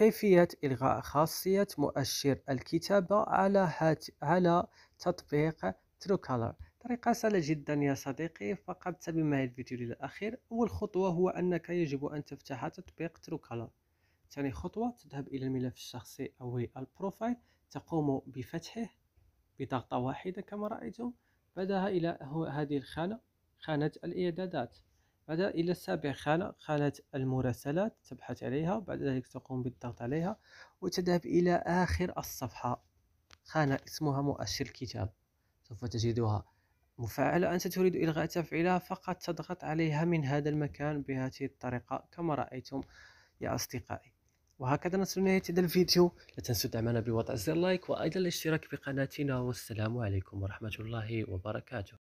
كيفية إلغاء خاصية مؤشر الكتابة على هات على تطبيق تروكالر طريقة سهلة جدا يا صديقي فقط تابع معي الفيديو للأخير أول خطوة هو أنك يجب أن تفتح تطبيق ترو كولر ثاني خطوة تذهب إلى الملف الشخصي أو البروفايل تقوم بفتحه بضغطة واحدة كما رأيتم بعدها إلى هذه الخانة خانة الإعدادات بعد إلى السابع خانة خانة المراسلات تبحث عليها بعد ذلك تقوم بالضغط عليها وتذهب إلى آخر الصفحة خانة اسمها مؤشر الكتاب سوف تجدها مفعلة أنت تريد إلغاء تفعيلها فقط تضغط عليها من هذا المكان بهذه الطريقة كما رأيتم يا أصدقائي وهكذا نصل لنهاية هذا الفيديو لا تنسوا دعمنا بوضع زر لايك وأيضا الاشتراك بقناتنا والسلام عليكم ورحمة الله وبركاته